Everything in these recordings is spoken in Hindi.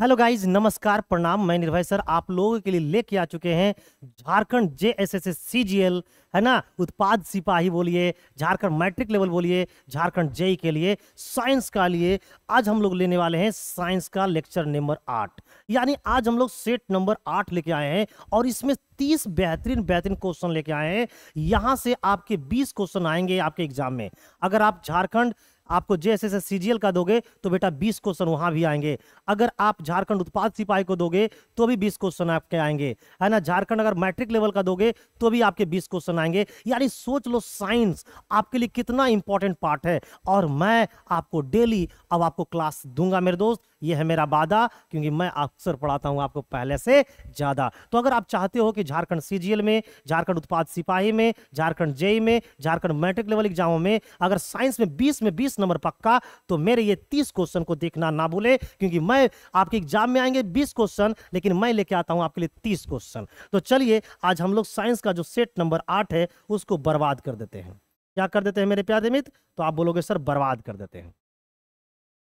हेलो गाइस नमस्कार प्रणाम मैं निर्भय सर आप लोगों के लिए लेके आ चुके हैं Jharkhand J S S S C G L है ना उत्पाद सिपाही बोलिए झारखंड मैट्रिक लेवल बोलिए झारखंड जेई के लिए साइंस का लिए आज हम लोग लेने वाले हैं साइंस का लेक्चर नंबर आठ यानी आज हम लोग सेट नंबर आठ लेके आए हैं और इसमें तीस बेहतरीन बेहतरीन क्वेश्चन लेके आए हैं यहाँ से आपके बीस क्वेश्चन आएंगे आपके एग्जाम में अगर आप झारखंड आपको जे एस एस सीजीएल का दोगे तो बेटा बीस क्वेश्चन वहां भी आएंगे अगर आप झारखंड उत्पाद सिपाही को दोगे तो भी बीस क्वेश्चन आपके आएंगे है ना झारखंड अगर मैट्रिक लेवल का दोगे तो भी आपके बीस क्वेश्चन आएंगे यानी सोच लो साइंस आपके लिए कितना इंपॉर्टेंट पार्ट है और मैं आपको डेली अब आपको क्लास दूंगा मेरे दोस्त ये है मेरा वादा क्योंकि मैं अक्सर पढ़ाता हूँ आपको पहले से ज़्यादा तो अगर आप चाहते हो कि झारखंड सीजीएल में झारखंड उत्पाद सिपाही में झारखंड जेई में झारखंड मैट्रिक लेवल एग्जामों में अगर साइंस में बीस में बीस नंबर पक्का तो मेरे ये तीस क्वेश्चन को देखना ना भूले क्योंकि मैं आपके एग्जाम में आएंगे बीस क्वेश्चन लेकिन मैं लेके आता हूँ आपके लिए तीस क्वेश्चन तो चलिए आज हम लोग साइंस का जो सेट नंबर आठ है उसको बर्बाद कर देते हैं क्या कर देते हैं मेरे प्यारे मित्र तो आप बोलोगे सर बर्बाद कर देते हैं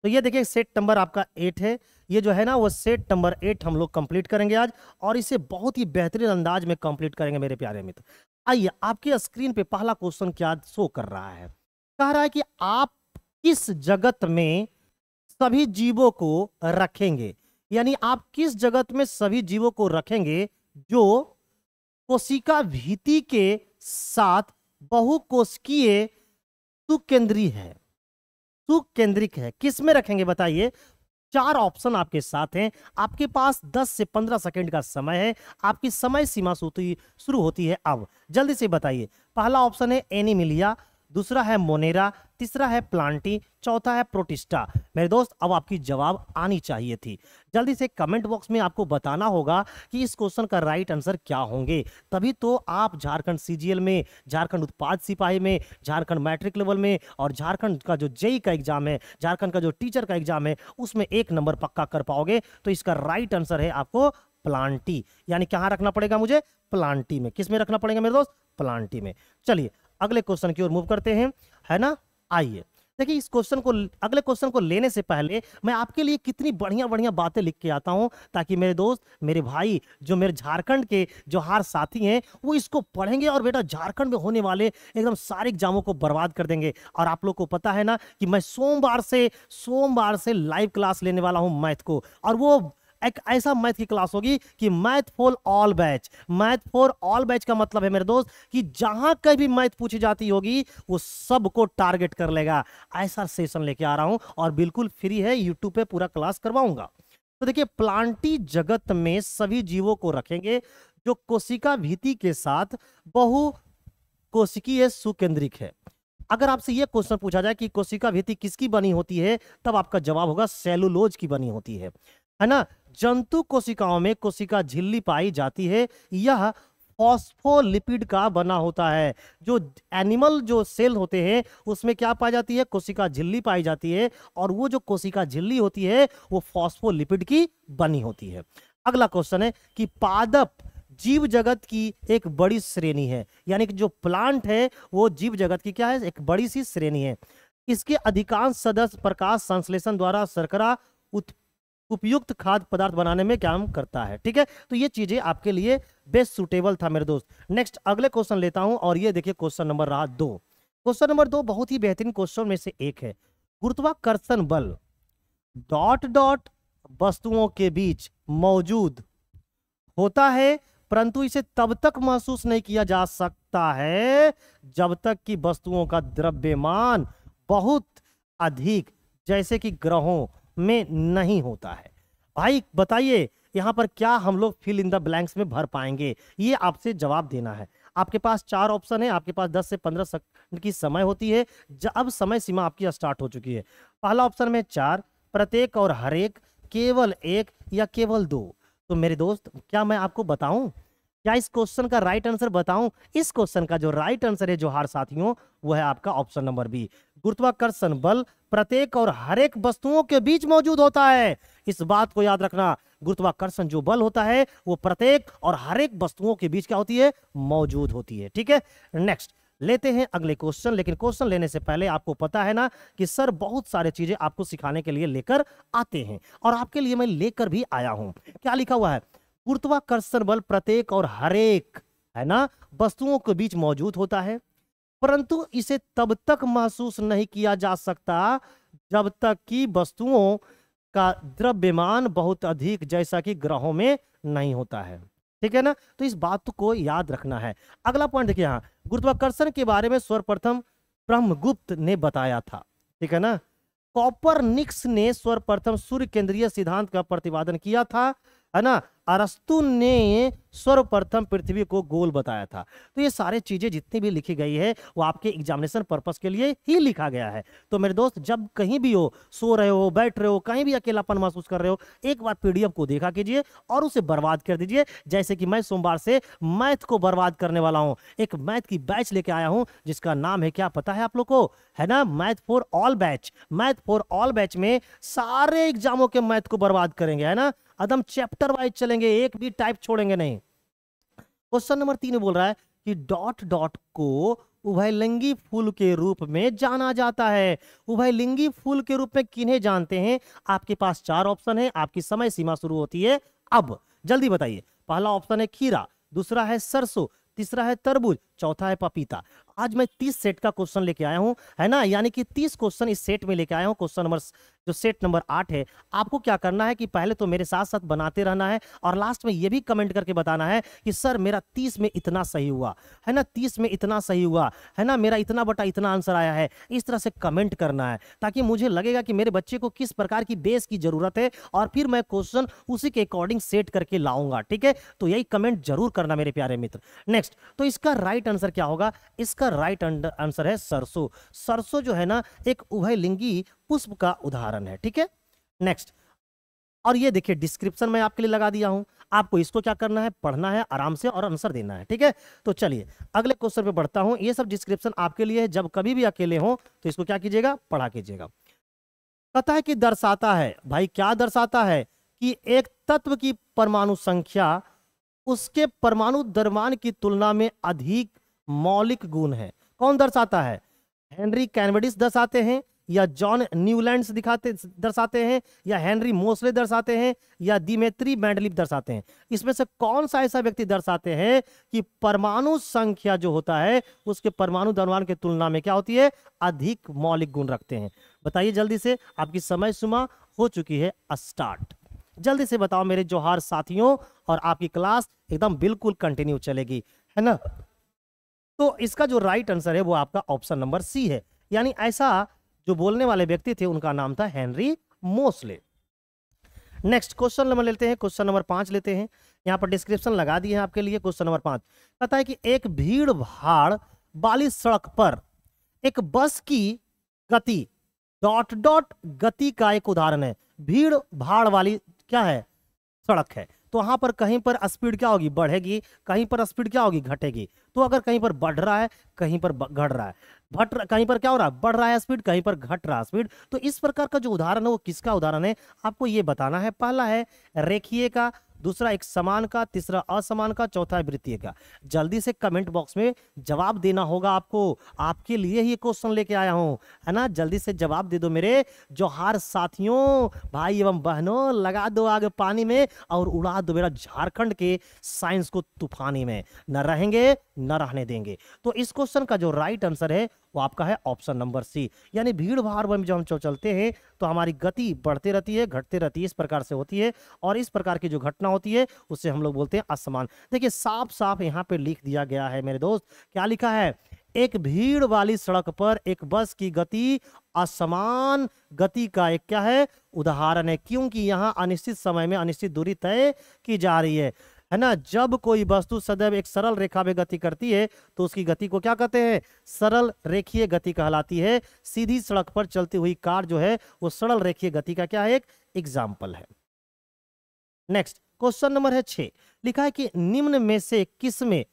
तो ये देखिए सेट नंबर आपका एट है ये जो है ना वो सेट नंबर एट हम लोग कंप्लीट करेंगे आज और इसे बहुत ही बेहतरीन अंदाज में कंप्लीट करेंगे मेरे प्यारे मित्र आइए आपके स्क्रीन पे पहला क्वेश्चन क्या शो कर रहा है कह रहा है कि आप किस जगत में सभी जीवों को रखेंगे यानी आप किस जगत में सभी जीवों को रखेंगे जो कोशिका भीति के साथ बहुकोशिकीय सुकेंद्री है केंद्रिक है किस में रखेंगे बताइए चार ऑप्शन आपके साथ हैं आपके पास 10 से 15 सेकंड का समय है आपकी समय सीमा शुरू होती है अब जल्दी से बताइए पहला ऑप्शन है एनीमिलिया दूसरा है मोनेरा तीसरा है प्लांटी चौथा है प्रोटिस्टा मेरे दोस्त अब आपकी जवाब आनी चाहिए थी जल्दी से कमेंट बॉक्स में आपको बताना होगा कि इस क्वेश्चन का राइट आंसर क्या होंगे तभी तो आप झारखंड सीजीएल में झारखंड उत्पाद सिपाही में झारखंड मैट्रिक लेवल में और झारखंड का जो जेई का एग्जाम है झारखंड का जो टीचर का एग्जाम है उसमें एक नंबर पक्का कर पाओगे तो इसका राइट आंसर है आपको प्लांटी यानी कहाँ रखना पड़ेगा मुझे प्लांटी में किस में रखना पड़ेगा मेरे दोस्त प्लांटी में चलिए अगले क्वेश्चन की ओर मूव करते हैं है ना आइए देखिए इस क्वेश्चन को अगले क्वेश्चन को लेने से पहले मैं आपके लिए कितनी बढ़िया बढ़िया बातें लिख के आता हूं ताकि मेरे दोस्त मेरे भाई जो मेरे झारखंड के जो हार साथी हैं वो इसको पढ़ेंगे और बेटा झारखंड में होने वाले एकदम सारे एग्जामों को बर्बाद कर देंगे और आप लोग को पता है ना कि मैं सोमवार से सोमवार से लाइव क्लास लेने वाला हूँ मैथ को और वो एक ऐसा मैथ की क्लास होगी कि math for all batch math for all batch का मतलब है मेरे दोस्त कि जहां कहीं भी मैथ पूछी जाती होगी वो सबको टारगेट कर लेगा ऐसा सेशन लेके आ रहा हूं और बिल्कुल फ्री है यूट्यूब पे पूरा क्लास करवाऊंगा तो देखिए प्लांटी जगत में सभी जीवों को रखेंगे जो कोशिका भीति के साथ बहु कोशिकीय सुकेंद्रिक है अगर आपसे यह क्वेश्चन पूछा जाए कि कोशिका भीति किसकी बनी होती है तब आपका जवाब होगा सेलुलोज की बनी होती है है ना जंतु कोशिकाओं में कोशिका झिल्ली पाई जाती है यह फॉस्फोलिपिड का बना होता है जो एनिमल जो सेल होते हैं उसमें क्या पाई जाती है कोशिका झिल्ली पाई जाती है और वो जो कोशिका झिल्ली होती है वो फॉस्फोलिपिड की बनी होती है अगला क्वेश्चन है कि पादप जीव जगत की एक बड़ी श्रेणी है यानी कि जो प्लांट है वो जीव जगत की क्या है एक बड़ी सी श्रेणी है इसके अधिकांश सदस्य प्रकाश संश्लेषण द्वारा शर्करा उत्पन्न उपयुक्त खाद्य पदार्थ बनाने में काम करता है ठीक है तो ये चीजें आपके लिए बेस्ट सुटेबल था मेरे दोस्त नेक्स्ट अगले क्वेश्चन लेता हूं और ये देखिए क्वेश्चन नंबर रहा दो क्वेश्चन नंबर दो बहुत ही बेहतरीन क्वेश्चन में से एक है गुरुत्वाकर्षण बल डॉट डॉट वस्तुओं के बीच मौजूद होता है परंतु इसे तब तक महसूस नहीं किया जा सकता है जब तक कि वस्तुओं का द्रव्यमान बहुत अधिक जैसे कि ग्रहों में नहीं होता है भाई बताइए यहाँ पर क्या हम लोग फिल इन द ब्लैंक्स में भर पाएंगे ये आपसे जवाब देना है आपके पास चार ऑप्शन है आपके पास 10 से 15 सेकंड की समय होती है अब समय सीमा आपकी स्टार्ट हो चुकी है पहला ऑप्शन में चार प्रत्येक और हरेक केवल एक या केवल दो तो मेरे दोस्त क्या मैं आपको बताऊं क्या इस क्वेश्चन का राइट आंसर बताऊं इस क्वेश्चन का जो राइट आंसर है जो हार साथियों वो है आपका ऑप्शन नंबर बी गुरुत्वाकर्षण बल प्रत्येक और हरेक वस्तुओं के बीच मौजूद होता है इस बात को याद रखना गुरुत्वाकर्षण जो बल होता है वो प्रत्येक और हरेक वस्तुओं के बीच क्या होती है मौजूद होती है ठीक है नेक्स्ट लेते हैं अगले क्वेश्चन लेकिन क्वेश्चन लेने से पहले आपको पता है ना कि सर बहुत सारे चीजें आपको सिखाने के लिए लेकर आते हैं और आपके लिए मैं लेकर भी आया हूं क्या लिखा हुआ है गुरुत्वाकर्षण बल प्रत्येक और हरेक है ना वस्तुओं के बीच मौजूद होता है परंतु इसे तब तक महसूस नहीं किया जा सकता जब तक कि वस्तुओं का द्रव्यमान बहुत अधिक जैसा कि ग्रहों में नहीं होता है ठीक है ना तो इस बात को याद रखना है अगला पॉइंट देखिए यहाँ गुरुत्वाकर्षण के बारे में सर्वप्रथम ब्रह्मगुप्त ने बताया था ठीक है ना कॉपर निक्स ने सर्वप्रथम सूर्य केंद्रीय सिद्धांत का प्रतिपादन किया था है ना अरस्तु ने सर्वप्रथम पृथ्वी को गोल बताया था तो ये सारे चीज़ें जितनी भी लिखी गई है वो आपके एग्जामिनेशन पर्पस के लिए ही लिखा गया है तो मेरे दोस्त जब कहीं भी हो सो रहे हो बैठ रहे हो कहीं भी अकेलापन महसूस कर रहे हो एक बार पीडीएफ को देखा कीजिए और उसे बर्बाद कर दीजिए जैसे कि मैं सोमवार से मैथ को बर्बाद करने वाला हूँ एक मैथ की बैच लेके आया हूँ जिसका नाम है क्या पता है आप लोग को है ना math for all batch math for all batch में सारे एग्जामों के मैथ को बर्बाद करेंगे है ना एकदम चैप्टर वाइज चलेंगे एक भी टाइप छोड़ेंगे नहीं क्वेश्चन नंबर तीन बोल रहा है कि डॉट डॉट को उभयलिंगी फूल के रूप में जाना जाता है उभयलिंगी फूल के रूप में किन्हें जानते हैं आपके पास चार ऑप्शन है आपकी समय सीमा शुरू होती है अब जल्दी बताइए पहला ऑप्शन है खीरा दूसरा है सरसों तीसरा है तरबूज चौथा है पपीता आज मैं तीस सेट का क्वेश्चन लेके आया हूँ है ना यानी कि तीस क्वेश्चन इस सेट में लेके आया हूँ क्वेश्चन नंबर जो सेट नंबर आठ है आपको क्या करना है कि पहले तो मेरे साथ साथ बनाते रहना है और लास्ट में ये भी कमेंट करके बताना है कि सर मेरा तीस में इतना सही हुआ है ना तीस में इतना सही हुआ है ना मेरा इतना बटा इतना आंसर आया है इस तरह से कमेंट करना है ताकि मुझे लगेगा कि मेरे बच्चे को किस प्रकार की बेस की जरूरत है और फिर मैं क्वेश्चन उसी के अकॉर्डिंग सेट करके लाऊंगा ठीक है तो यही कमेंट जरूर करना मेरे प्यारे मित्र नेक्स्ट तो इसका राइट आंसर क्या होगा इसका राइट आंसर है सरसों सरसों जो है ना एक उभयलिंगी पुष्प का उदाहरण है ठीक है नेक्स्ट और ये देखिए डिस्क्रिप्शन में आपके लिए लगा दिया हूं आपको इसको क्या करना है पढ़ना है आराम से और आंसर देना है ठीक है तो चलिए अगले क्वेश्चन पे बढ़ता हूं ये सब डिस्क्रिप्शन आपके लिए है जब कभी भी अकेले हो तो इसको क्या कीजिएगा पढ़ा कीजिएगा कथा की दर्शाता है भाई क्या दर्शाता है कि एक तत्व की परमाणु संख्या उसके परमाणु दरमान की तुलना में अधिक मौलिक गुण है कौन दर्शाता है हेनरी कैनवेडिस दर्शाते हैं या जॉन न्यूलैंड दिखाते दर्शाते हैं या हेनरी मोसले दर्शाते हैं या दिमेत्री मैंडलिप दर्शाते हैं इसमें से कौन सा ऐसा व्यक्ति दर्शाते हैं कि परमाणु संख्या जो होता है उसके परमाणु दरवान की तुलना में क्या होती है अधिक मौलिक गुण रखते हैं बताइए जल्दी से आपकी समय सीमा हो चुकी है स्टार्ट जल्दी से बताओ मेरे जोहार साथियों और आपकी क्लास एकदम बिल्कुल कंटिन्यू चलेगी है ना तो इसका जो राइट आंसर है वो आपका ऑप्शन नंबर सी है यानी ऐसा जो बोलने वाले व्यक्ति थे उनका नाम था Henry Moseley next question number लेते हैं क्वेश्चन नंबर पांच लेते हैं यहाँ पर डिस्क्रिप्शन लगा दिए हैं आपके लिए क्वेश्चन नंबर पांच कहता है कि एक भीड़ भाड़ वाली सड़क पर एक बस की गति डॉट डॉट गति का एक उदाहरण है भीड़ भाड़ वाली क्या है सड़क है तो वहाँ पर कहीं पर स्पीड क्या होगी बढ़ेगी कहीं पर स्पीड क्या होगी घटेगी तो अगर कहीं पर बढ़ रहा है कहीं पर घट रहा है घट कहीं पर क्या हो रहा है बढ़ रहा है स्पीड कहीं पर घट रहा है स्पीड तो इस प्रकार का जो उदाहरण है वो किसका उदाहरण है आपको ये बताना है पहला है रेखीय का दूसरा एक समान का तीसरा असमान का चौथा वृत्तीय का जल्दी से कमेंट बॉक्स में जवाब देना होगा आपको आपके लिए ही क्वेश्चन लेके आया हूँ है ना जल्दी से जवाब दे दो मेरे जोहार साथियों भाई एवं बहनों लगा दो आगे पानी में और उड़ा दो मेरा झारखंड के साइंस को तूफानी में न रहेंगे न रहने देंगे तो इस क्वेश्चन का जो राइट आंसर है वो आपका है ऑप्शन नंबर सी यानी भीड़ भाड़ में जो हम चलते हैं तो हमारी गति बढ़ते रहती है घटते रहती है इस प्रकार से होती है और इस प्रकार की जो घटना होती है उससे हम लोग बोलते हैं असमान देखिए साफ साफ यहाँ पे लिख दिया गया है मेरे दोस्त क्या लिखा है एक भीड़ वाली सड़क पर एक बस की गति असमान गति का एक क्या है उदाहरण है क्योंकि यहाँ अनिश्चित समय में अनिश्चित दूरी तय की जा रही है है ना जब कोई वस्तु सदैव एक सरल रेखा में गति करती है तो उसकी गति को क्या कहते हैं सरल रेखीय गति कहलाती है सीधी सड़क पर चलती हुई कार जो है वो सरल रेखीय गति का क्या है एक एग्जाम्पल है नेक्स्ट क्वेश्चन नंबर है छ लिखा है कि निम्न में से किस में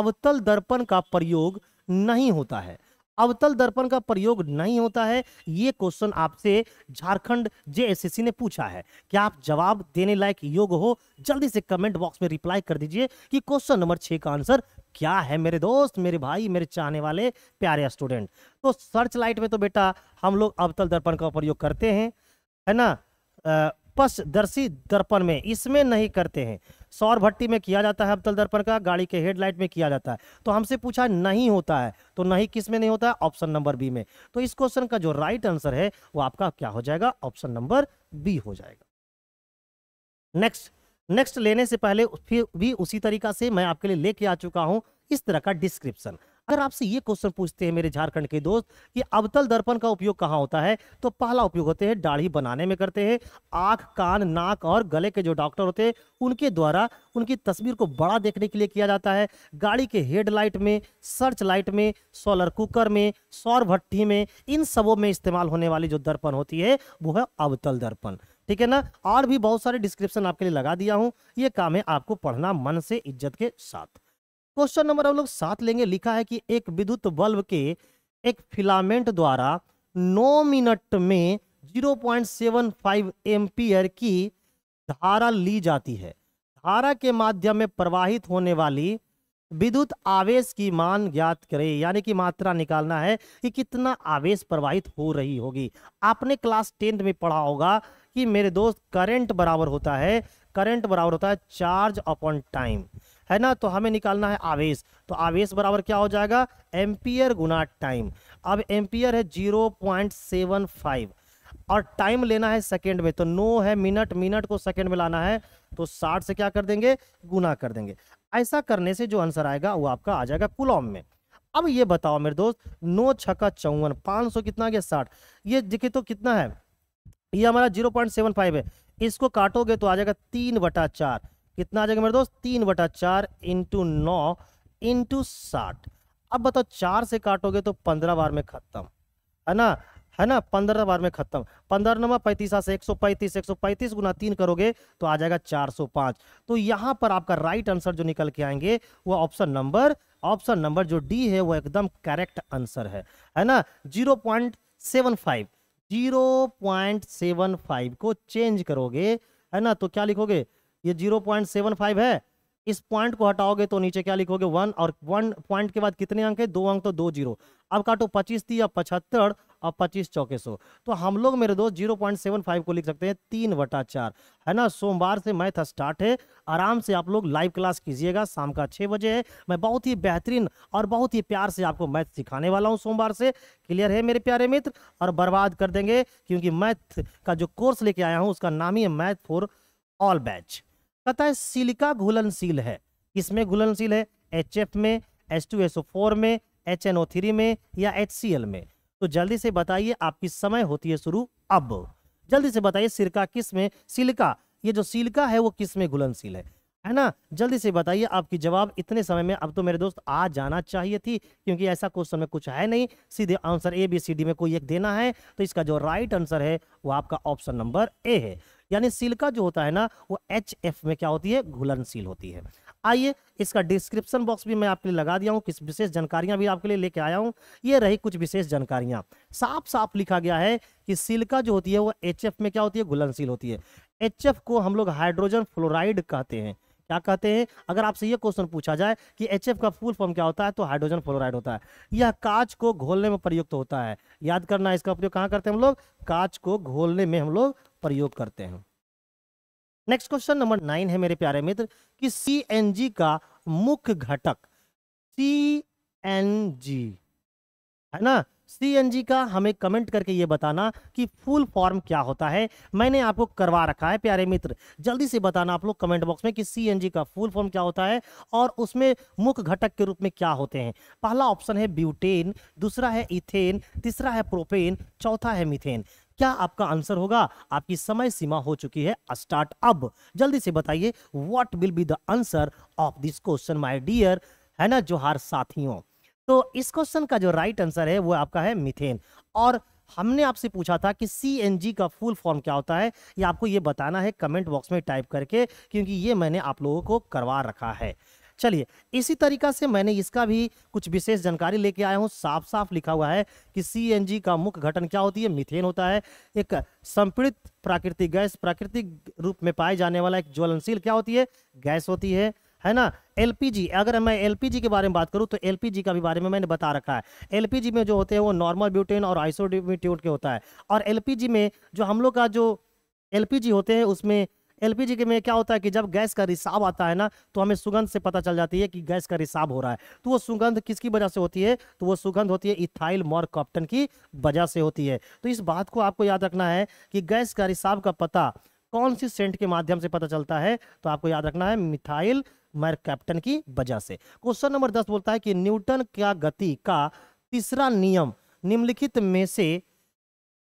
अवतल दर्पण का प्रयोग नहीं होता है अवतल दर्पण का प्रयोग नहीं होता है ये क्वेश्चन आपसे झारखंड जे ने पूछा है क्या आप जवाब देने लायक योग हो जल्दी से कमेंट बॉक्स में रिप्लाई कर दीजिए कि क्वेश्चन नंबर छः का आंसर क्या है मेरे दोस्त मेरे भाई मेरे चाहने वाले प्यारे स्टूडेंट तो सर्च लाइट में तो बेटा हम लोग अवतल दर्पण का प्रयोग करते हैं है ना पशदर्शी दर्पण में इसमें नहीं करते हैं सौर भट्टी में किया जाता है अवतल दर्पण का गाड़ी के हेडलाइट में किया जाता है तो हमसे पूछा नहीं होता है तो नहीं किस में नहीं होता है ऑप्शन नंबर बी में तो इस क्वेश्चन का जो राइट आंसर है वो आपका क्या हो जाएगा ऑप्शन नंबर बी हो जाएगा नेक्स्ट नेक्स्ट लेने से पहले फिर भी उसी तरीका से मैं आपके लिए लेके आ चुका हूं इस तरह का डिस्क्रिप्शन अगर आपसे ये क्वेश्चन पूछते हैं मेरे झारखंड के दोस्त कि अवतल दर्पण का उपयोग कहाँ होता है तो पहला उपयोग होते हैं दाढ़ी बनाने में करते हैं आंख कान नाक और गले के जो डॉक्टर होते हैं उनके द्वारा उनकी तस्वीर को बड़ा देखने के लिए किया जाता है गाड़ी के हेडलाइट में सर्च लाइट में सोलर कुकर में सौर भट्टी में इन सबों में इस्तेमाल होने वाली जो दर्पण होती है वो है अवतल दर्पण ठीक है ना और भी बहुत सारे डिस्क्रिप्शन आपके लिए लगा दिया हूँ ये काम है आपको पढ़ना मन से इज्जत के साथ क्वेश्चन नंबर हम लोग सात लेंगे लिखा है कि एक विद्युत बल्ब के एक फिलामेंट द्वारा नौ मिनट में 0.75 एम्पियर की धारा ली जाती है धारा के माध्यम में प्रवाहित होने वाली विद्युत आवेश की मान ज्ञात करें यानी कि मात्रा निकालना है कि कितना आवेश प्रवाहित हो रही होगी आपने क्लास टेंथ में पढ़ा होगा कि मेरे दोस्त करंट बराबर होता है करंट बराबर होता है चार्ज अपॉन टाइम है ना तो हमें निकालना है आवेश तो आवेश बराबर क्या हो जाएगा एम्पियर गुना टाइम अब एम्पियर है जीरो पॉइंट सेवन फाइव और टाइम लेना है सेकेंड में तो नो है मिनट मिनट को सेकेंड में लाना है तो साठ से क्या कर देंगे गुना कर देंगे ऐसा करने से जो आंसर आएगा वो आपका आ जाएगा कुलॉम में अब ये बताओ मेरे दोस्त नौ छक्का चौवन पाँच सौ कितना गया साठ ये देखे तो कितना है ये हमारा जीरो पॉइंट सेवन फाइव है इसको काटोगे तो आ जाएगा तीन बटा चार कितना आ जाएगा मेरे दोस्त तीन बटा चार इंटू नौ इंटू साठ अब बताओ चार से काटोगे तो पंद्रह बार में खत्म है ना है ना पंद्रह बार में खत्म पंद्रह नंबर पैंतीस से एक सौ पैंतीस एक सौ पैंतीस गुना तीन करोगे तो आ जाएगा चार सौ पांच तो यहाँ पर आपका राइट आंसर जो निकल के आएंगे वह ऑप्शन नंबर ऑप्शन नंबर जो डी है वो एकदम करेक्ट आंसर है है ना zero point seven five zero point seven five को चेंज करोगे है ना तो क्या लिखोगे ये जीरो पॉइंट सेवन फाइव है इस पॉइंट को हटाओगे तो नीचे क्या लिखोगे वन और वन पॉइंट के बाद कितने अंक है दो अंक तो दो जीरो अब काटो पच्चीस थी या पचहत्तर और पच्चीस चौके सौ तो हम लोग मेरे दोस्त जीरो पॉइंट सेवन फाइव को लिख सकते हैं तीन वटा चार है ना सोमवार से मैथ स्टार्ट है आराम से आप लोग लाइव क्लास कीजिएगा शाम का छः बजे है मैं बहुत ही बेहतरीन और बहुत ही प्यार से आपको मैथ सिखाने वाला हूँ सोमवार से क्लियर है मेरे प्यारे मित्र और बर्बाद कर देंगे क्योंकि मैथ का जो कोर्स लेके आया हूँ उसका नाम ही है मैथ फॉर ऑल बैच पता है सिलिका घुलनशील है किसमें घुलनशील है एच एफ में H two S O four में एच एन ओ थ्री में या एच सी एल में तो जल्दी से बताइए आपकी समय होती है शुरू अब जल्दी से बताइए सिरका किस में सिलिका ये जो सिलिका है वो किस में घुलनशील है है ना जल्दी से बताइए आपकी जवाब इतने समय में अब तो मेरे दोस्त आ जाना चाहिए थी क्योंकि ऐसा क्वेश्चन में कुछ है नहीं सीधे answer A B C D में कोई एक देना है तो इसका जो राइट आंसर है वो आपका ऑप्शन नंबर ए है यानी सिलिका जो होता है ना वो एच एफ में क्या होती है घुलनशील होती है आइए इसका डिस्क्रिप्शन बॉक्स भी मैं आपके लिए लगा दिया हूँ किस विशेष जानकारियां भी आपके लिए लेके आया हूँ ये रही कुछ विशेष जानकारियां साफ साफ लिखा गया है कि सिलका जो होती है वो एच में क्या होती है घुलनशील होती है एच को हम लोग हाइड्रोजन फ्लोराइड कहते हैं क्या कहते हैं अगर आपसे ये क्वेश्चन पूछा जाए कि एच का फुल फॉर्म क्या होता है तो हाइड्रोजन फ्लोराइड होता है यह कांच को घोलने में प्रयुक्त होता है याद करना इसका प्रयोग कहाँ करते हैं हम लोग कांच को घोलने में हम लोग प्रयोग करते हैं नेक्स्ट क्वेश्चन नंबर नाइन है मेरे प्यारे मित्र कि सी का मुख्य घटक सी है ना सी का हमें कमेंट करके ये बताना कि फुल फॉर्म क्या होता है मैंने आपको करवा रखा है प्यारे मित्र जल्दी से बताना आप लोग कमेंट बॉक्स में कि सी का फुल फॉर्म क्या होता है और उसमें मुख्य घटक के रूप में क्या होते हैं पहला ऑप्शन है ब्यूटेन दूसरा है इथेन तीसरा है प्रोपेन चौथा है मिथेन क्या आपका आंसर होगा आपकी समय सीमा हो चुकी है स्टार्ट अब जल्दी से बताइए what will be the answer of this question my dear है ना जोहार साथियों तो इस क्वेश्चन का जो राइट आंसर है वो आपका है मिथेन और हमने आपसे पूछा था कि सी का फुल फॉर्म क्या होता है ये आपको ये बताना है कमेंट बॉक्स में टाइप करके क्योंकि ये मैंने आप लोगों को करवा रखा है चलिए इसी तरीका से मैंने इसका भी कुछ विशेष जानकारी लेके आया हूँ साफ साफ लिखा हुआ है कि सीएनजी का मुख्य घटन क्या होती है मिथेन होता है एक संपीड़ित प्राकृतिक गैस प्राकृतिक रूप में पाए जाने वाला एक ज्वलनशील क्या होती है गैस होती है है ना एलपीजी अगर मैं एलपीजी के बारे में बात करूं तो एलपीजी का भी बारे में मैंने बता रखा है एलपीजी में जो होते हैं वो नॉर्मल ब्यूटेन और आइसोब्यूटेन के होता है और एलपीजी में जो हम लोग का जो एलपीजी होते हैं उसमें एलपीजी के में क्या होता है कि जब गैस का रिसाव आता है ना तो हमें सुगंध से पता चल जाती है कि गैस का रिसाव हो रहा है तो वो सुगंध किसकी वजह से होती है तो वो सुगंध होती है इथाइल कॉप्टन की वजह से होती है तो इस बात को आपको याद रखना है कि गैस का रिसाव का पता कौन सी सेंट के माध्यम से पता चलता है तो आपको याद रखना है मिथाइल मैर कैप्टन की वजह से क्वेश्चन नंबर दस बोलता है कि न्यूटन का गति का तीसरा नियम निम्नलिखित में से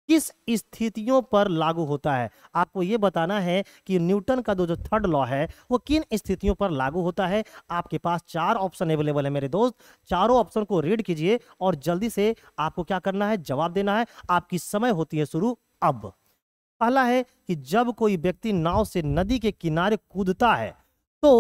किस स्थितियों पर लागू होता है आपको ये बताना है कि न्यूटन का जो जो थर्ड लॉ है वो किन स्थितियों पर लागू होता है आपके पास चार ऑप्शन अवेलेबल है मेरे दोस्त चारों ऑप्शन को रीड कीजिए और जल्दी से आपको क्या करना है जवाब देना है आपकी समय होती है शुरू अब पहला है कि जब कोई व्यक्ति नाव से नदी के किनारे कूदता है तो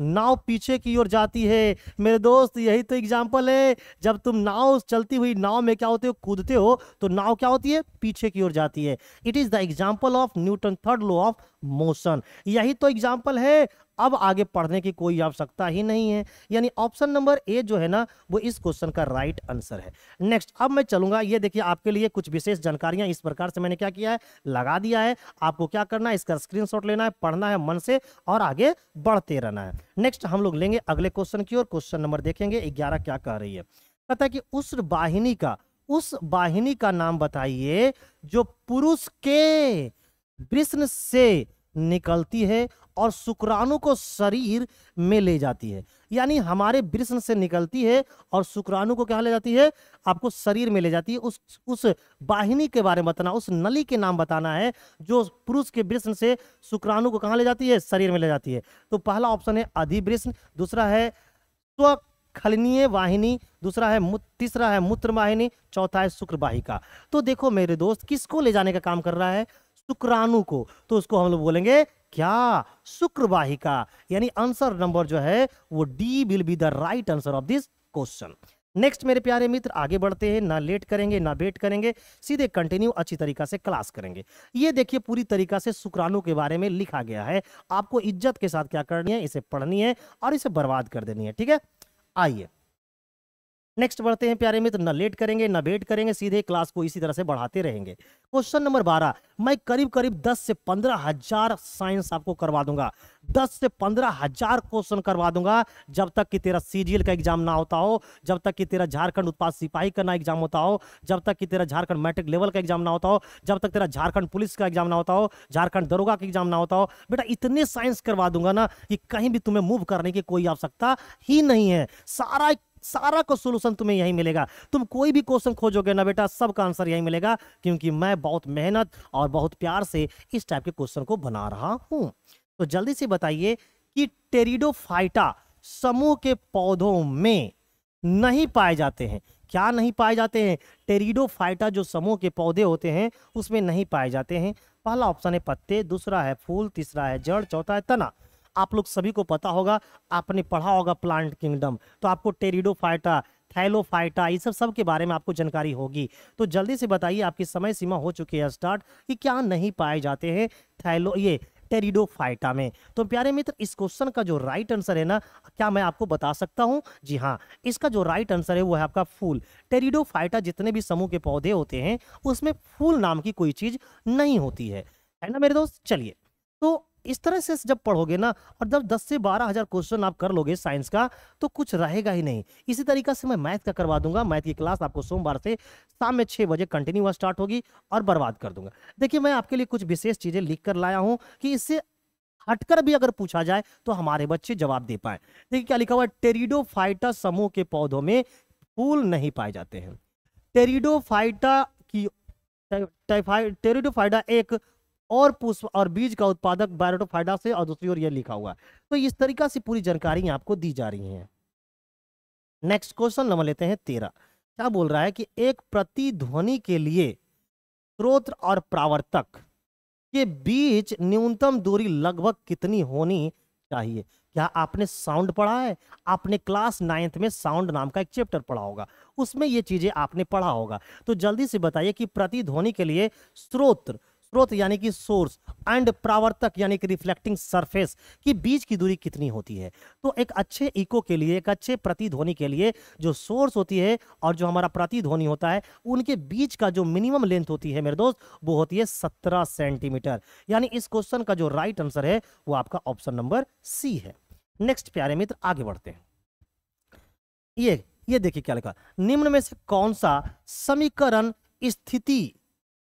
नाव पीछे की ओर जाती है मेरे दोस्त यही तो एग्जाम्पल है जब तुम नाव चलती हुई नाव में क्या होते हो कूदते हो तो नाव क्या होती है पीछे की ओर जाती है it is the example of Newton third law of motion यही तो एग्जाम्पल है अब आगे पढ़ने की कोई आवश्यकता ही नहीं है यानी ऑप्शन नंबर ए जो है ना वो इस क्वेश्चन का राइट आंसर है नेक्स्ट अब मैं चलूंगा ये देखिए आपके लिए कुछ विशेष जानकारियां इस प्रकार से मैंने क्या किया है लगा दिया है आपको क्या करना है इसका स्क्रीनशॉट लेना है पढ़ना है मन से और आगे बढ़ते रहना है नेक्स्ट हम लोग लेंगे अगले क्वेश्चन की और क्वेश्चन नंबर देखेंगे ग्यारह क्या कह रही है कहता है कि उस वाहिनी का उस वाहिनी का नाम बताइए जो पुरुष के वृष्ण से निकलती है और शुक्राणु को शरीर में ले जाती है यानी हमारे वृष्ण से निकलती है और शुक्राणु को क्या ले जाती है आपको शरीर में ले जाती है उस उस वाहिनी के बारे में बताना उस नली के नाम बताना है जो पुरुष के वृष्ण से शुक्राणु को कहाँ ले जाती है शरीर में ले जाती है तो पहला ऑप्शन है अधिवृष्ण दूसरा है स्व खलनीय वाहिनी दूसरा है तीसरा है मूत्र वाहिनी चौथा है शुक्र वाहिका तो देखो मेरे दोस्त किसको ले जाने का काम कर रहा है शुक्राणु को तो उसको हम लोग बोलेंगे क्या शुक्रवाहिका यानी आंसर नंबर जो है वो D will be the right answer of this question next मेरे प्यारे मित्र आगे बढ़ते हैं ना लेट करेंगे ना वेट करेंगे सीधे कंटिन्यू अच्छी तरीका से क्लास करेंगे ये देखिए पूरी तरीका से शुक्राणु के बारे में लिखा गया है आपको इज्जत के साथ क्या करनी है इसे पढ़नी है और इसे बर्बाद कर देनी है ठीक है आइए नेक्स्ट बढ़ते हैं प्यारे मित्र न लेट करेंगे न वेट करेंगे सीधे क्लास को इसी तरह से बढ़ाते रहेंगे क्वेश्चन नंबर बारह मैं करीब करीब दस से पंद्रह हजार साइंस आपको करवा दूंगा दस से पंद्रह हजार क्वेश्चन करवा दूंगा जब तक कि तेरा सीजीएल का एग्जाम ना होता हो जब तक कि तेरा झारखंड उत्पाद सिपाही का ना एग्जाम होता हो जब तक कि तेरा झारखंड मैट्रिक लेवल का एग्जाम ना होता हो जब तक तेरा झारखंड पुलिस का एग्जाम ना होता हो झारखंड दरोगा का एग्जाम ना होता हो बेटा इतने साइंस करवा दूंगा ना कि कहीं भी तुम्हें मूव करने की कोई आवश्यकता ही नहीं है सारा सारा का सोल्यूशन तुम्हें यही मिलेगा तुम कोई भी क्वेश्चन खोजोगे ना बेटा सबका आंसर यही मिलेगा क्योंकि मैं बहुत मेहनत और बहुत प्यार से इस टाइप के क्वेश्चन को बना रहा हूँ तो जल्दी से बताइए कि टेरिडोफाइटा समूह के पौधों में नहीं पाए जाते हैं क्या नहीं पाए जाते हैं टेरिडोफाइटा जो समूह के पौधे होते हैं उसमें नहीं पाए जाते हैं पहला ऑप्शन है पत्ते दूसरा है फूल तीसरा है जड़ चौथा है तना आप लोग सभी को पता होगा आपने पढ़ा होगा प्लांट किंगडम तो आपको टेरिडोफाइटा थैलोफाइटा ये सब सब के बारे में आपको जानकारी होगी तो जल्दी से बताइए आपकी समय सीमा हो चुकी है स्टार्ट कि क्या नहीं पाए जाते हैं थैलो ये टेरिडोफाइटा में तो प्यारे मित्र इस क्वेश्चन का जो राइट आंसर है ना क्या मैं आपको बता सकता हूँ जी हाँ इसका जो राइट आंसर है वो है आपका फूल टेरिडोफाइटा जितने भी समूह के पौधे होते हैं उसमें फूल नाम की कोई चीज़ नहीं होती है है ना मेरे दोस्त चलिए इस तरह से जब पढ़ोगे ना और जब दस से बारह हजार क्वेश्चन आप कर लोगे साइंस का तो कुछ रहेगा ही नहीं इसी तरीका से मैं मैथ का करवा दूंगा मैथ की क्लास आपको सोमवार से शाम में छह बजे कंटिन्यू स्टार्ट होगी और बर्बाद कर दूंगा देखिए मैं आपके लिए कुछ विशेष चीज़ें लिख कर लाया हूँ कि इससे हटकर भी अगर पूछा जाए तो हमारे बच्चे जवाब दे पाए देखिए क्या लिखा हुआ है टेरिडोफाइटा समूह के पौधों में फूल नहीं पाए जाते हैं टेरिडोफाइटा की टेरिडोफाइटा एक और पुष्प और बीज का उत्पादक बायोटोफाइडा से और दूसरी ओर यह लिखा हुआ तो इस तरीका से पूरी जानकारी आपको दी जा रही है नेक्स्ट क्वेश्चन नंबर लेते हैं तेरह क्या बोल रहा है कि एक प्रतिध्वनि के लिए स्रोत और प्रावर्तक के बीच न्यूनतम दूरी लगभग कितनी होनी चाहिए क्या आपने साउंड पढ़ा है आपने क्लास नाइन्थ में साउंड नाम का एक चैप्टर पढ़ा होगा उसमें ये चीजें आपने पढ़ा होगा तो जल्दी से बताइए कि प्रतिध्वनि के लिए स्रोत स्रोत यानी कि सोर्स एंड प्रावर्तक यानी कि रिफ्लेक्टिंग सरफेस की बीच की दूरी कितनी होती है तो एक अच्छे इको के लिए एक अच्छे प्रतिध्वनि के लिए जो सोर्स होती है और जो हमारा प्रतिध्वनि होता है उनके बीच का जो मिनिमम लेंथ होती है मेरे दोस्त वो होती है सत्रह सेंटीमीटर यानी इस क्वेश्चन का जो राइट आंसर है वो आपका ऑप्शन नंबर सी है नेक्स्ट प्यारे मित्र आगे बढ़ते हैं ये ये देखिए क्या लिखा निम्न में से कौन सा समीकरण स्थिति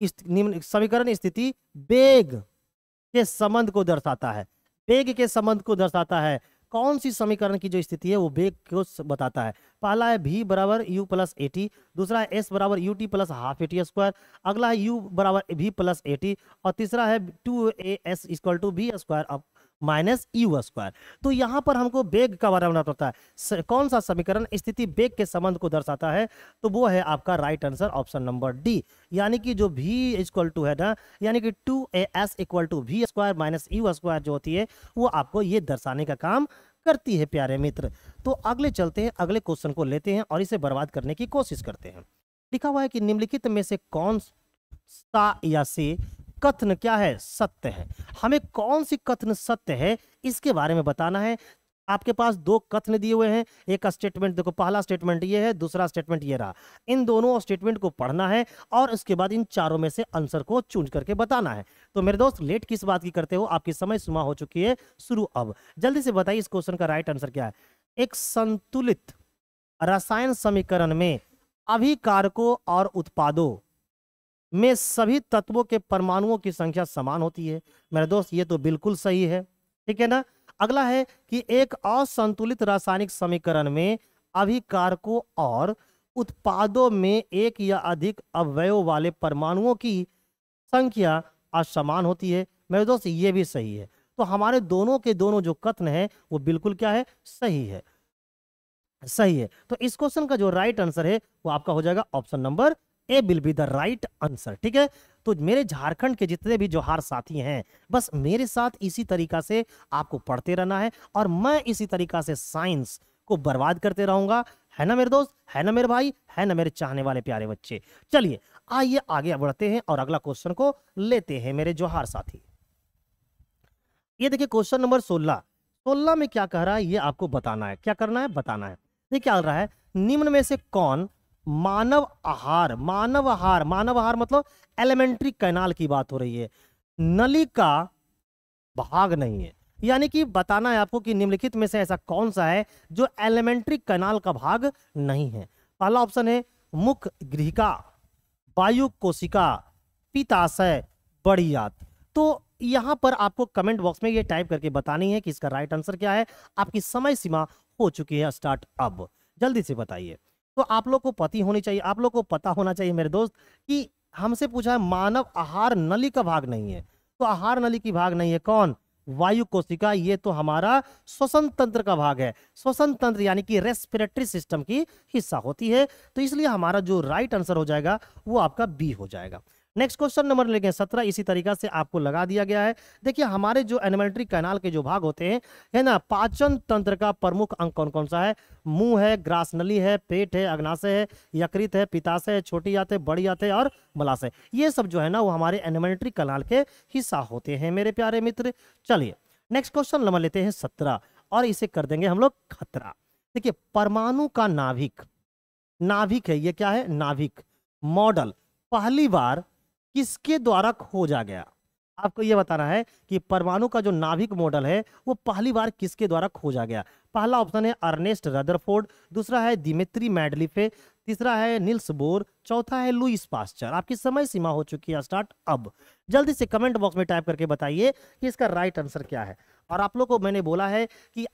निम्न समीकरण स्थिति बेग के संबंध को दर्शाता है बेग के संबंध को दर्शाता है कौन सी समीकरण की जो स्थिति है वो बेग को बताता है पहला है भी बराबर यू प्लस ए टी दूसरा है एस बराबर U T plus half A T square अगला है यू बराबर भी प्लस ए टी और तीसरा है two A S equal to B square minus U square तो यहाँ पर हमको बेग का बारे में पड़ता है कौन सा समीकरण स्थिति बेग के संबंध को दर्शाता है तो वो है आपका right answer option number D यानी कि जो भी इक्वल टू है ना यानी कि two A S equal to V square minus U square जो होती है वो आपको ये दर्शाने का काम करती है प्यारे मित्र तो अगले चलते हैं अगले क्वेश्चन को लेते हैं और इसे बर्बाद करने की कोशिश करते हैं लिखा हुआ है कि निम्नलिखित में से कौन सा या से कथन क्या है सत्य है हमें कौन सी कथन सत्य है इसके बारे में बताना है आपके पास दो कथन दिए हुए हैं एक स्टेटमेंट देखो पहला स्टेटमेंट ये है दूसरा स्टेटमेंट ये रहा इन दोनों स्टेटमेंट को पढ़ना है और उसके बाद इन चारों में से आंसर को चूंज करके बताना है तो मेरे दोस्त लेट किस बात की करते हो आपकी समय सुमा हो चुकी है शुरू अब जल्दी से बताइए इस क्वेश्चन का राइट आंसर क्या है एक संतुलित रसायन समीकरण में अभिकारकों और उत्पादों में सभी तत्वों के परमाणुओं की संख्या समान होती है मेरे दोस्त ये तो बिल्कुल सही है ठीक है ना अगला है कि एक असंतुलित रासायनिक समीकरण में अभिकारकों और उत्पादों में एक या अधिक अवयव वाले परमाणुओं की संख्या असमान होती है मेरे दोस्त ये भी सही है तो हमारे दोनों के दोनों जो कथन है वो बिल्कुल क्या है सही है सही है तो इस क्वेश्चन का जो राइट आंसर है वो आपका हो जाएगा option number A will be the right answer ठीक है तो मेरे झारखंड के जितने भी जोहार साथी हैं बस मेरे साथ इसी तरीका से आपको पढ़ते रहना है और मैं इसी तरीका से साइंस को बर्बाद करते रहूंगा है ना मेरे दोस्त है ना मेरे भाई है ना मेरे चाहने वाले प्यारे बच्चे चलिए आइए आगे बढ़ते हैं और अगला क्वेश्चन को लेते हैं मेरे जोहार साथी ये देखिए क्वेश्चन नंबर सोलह सोलह में क्या कह रहा है ये आपको बताना है क्या करना है बताना है ये क्या रहा है निम्न में से कौन मानव आहार मानव आहार मानव आहार मतलब एलिमेंट्री कैनाल की बात हो रही है नली का भाग नहीं है यानी कि बताना है आपको कि निम्नलिखित में से ऐसा कौन सा है जो एलिमेंट्री कैनाल का भाग नहीं है पहला ऑप्शन है मुख गृहिका वायु कोशिका पिताशय बड़ी तो यहां पर आपको कमेंट बॉक्स में ये टाइप करके बतानी है कि इसका राइट आंसर क्या है आपकी समय सीमा हो चुकी है स्टार्ट अब जल्दी से बताइए तो आप लोग को पति होनी चाहिए आप लोग को पता होना चाहिए मेरे दोस्त कि हमसे पूछा है मानव आहार नली का भाग नहीं है तो आहार नली की भाग नहीं है कौन वायु कोशिका ये तो हमारा श्वसन तंत्र का भाग है श्वसन तंत्र यानी कि रेस्पिरेटरी सिस्टम की हिस्सा होती है तो इसलिए हमारा जो राइट आंसर हो जाएगा वो आपका बी हो जाएगा नेक्स्ट क्वेश्चन नंबर लेके सत्रह इसी तरीका से आपको लगा दिया गया है देखिए हमारे जो एनिमेंट्री कैनाल के जो भाग होते हैं है ना पाचन तंत्र का प्रमुख अंग कौन कौन सा है मुंह है ग्रास नली है पेट है अग्नाशय है यकृत है पिताशय है छोटी आते है बड़ी आते है और मलाशय ये सब जो है ना वो हमारे एनिमेंट्री कैनाल के हिस्सा होते हैं मेरे प्यारे मित्र चलिए नेक्स्ट क्वेश्चन नंबर लेते हैं सत्रह और इसे कर देंगे हम लोग खतरा देखिए परमाणु का नाभिक नाभिक है ये क्या है नाभिक मॉडल पहली बार किसके द्वारा खोजा गया आपको यह बताना है कि परमाणु का जो नाभिक मॉडल है वो पहली बार किसके द्वारा खोजा गया पहला ऑप्शन है अर्नेस्ट रदरफोर्ड दूसरा है दिमित्री मैडलिफे तीसरा है नील्स बोर चौथा है लुइस पास्चर आपकी समय सीमा हो चुकी है स्टार्ट अब जल्दी से कमेंट बॉक्स में टाइप करके बताइए कि इसका राइट आंसर क्या है और आप लोग को मैंने बोला है कि